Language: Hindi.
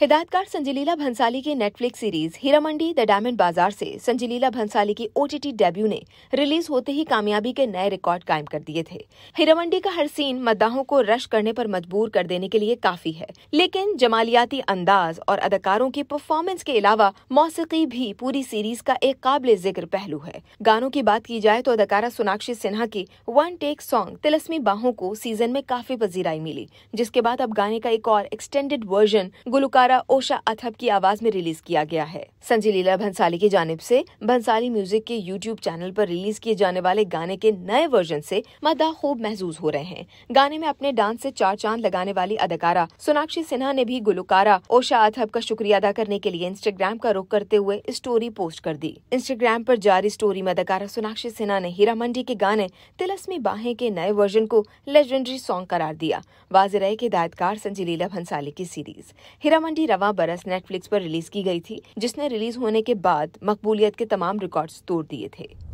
हिदायतकार संजीलीला भंसाली की Netflix series Heera Mandi the diamond बाजार से संजीलीला भंसाली की ओटीटी डेब्यू ने रिलीज होते ही कामयाबी के नए रिकॉर्ड कायम कर दिए थे हीरा मंडी का हर सीन मद्दाहों को रश करने पर मजबूर कर देने के लिए काफी है लेकिन जमालियाती अंदाज और अदाकारों की परफॉर्मेंस के अलावा मौसीकी भी पूरी सीरीज का एक काबिल जिक्र पहलू है गानों की बात की जाए तो अदाकारा सोनाक्षी सिन्हा की वन टेक सॉन्ग तिलस्मी बाहों को सीजन में काफी पजीराई मिली जिसके बाद अब गाने का एक और एक्सटेंडेड वर्जन गुलकार द्वारा ओशा अथप की आवाज में रिलीज किया गया है संजय लीला भंसाली की जानब से भंसाली म्यूजिक के यूट्यूब चैनल पर रिलीज किए जाने वाले गाने के नए वर्जन से मदा खूब महसूस हो रहे हैं गाने में अपने डांस से चार चांद लगाने वाली अदाकारा सोनाक्षी सिन्हा ने भी गुलकारा ओशा अथब का शुक्रिया अदा करने के लिए इंस्टाग्राम का रुख करते हुए स्टोरी पोस्ट कर दी इंस्टाग्राम पर जारी स्टोरी में अदाकारा सोनाक्षी सिन्हा ने हीरा मंडी के गाने तिलस्मी बाहें के नए वर्जन को लेजेंडरी सॉन्ग करार दिया वाज रहे के हिदायतकार संजय लीला भंसाली की सीरीज हीरा मंडी बेटी रवा बरस नेटफ्लिक्स पर रिलीज की गई थी जिसने रिलीज होने के बाद मकबूलियत के तमाम रिकॉर्ड्स तोड़ दिए थे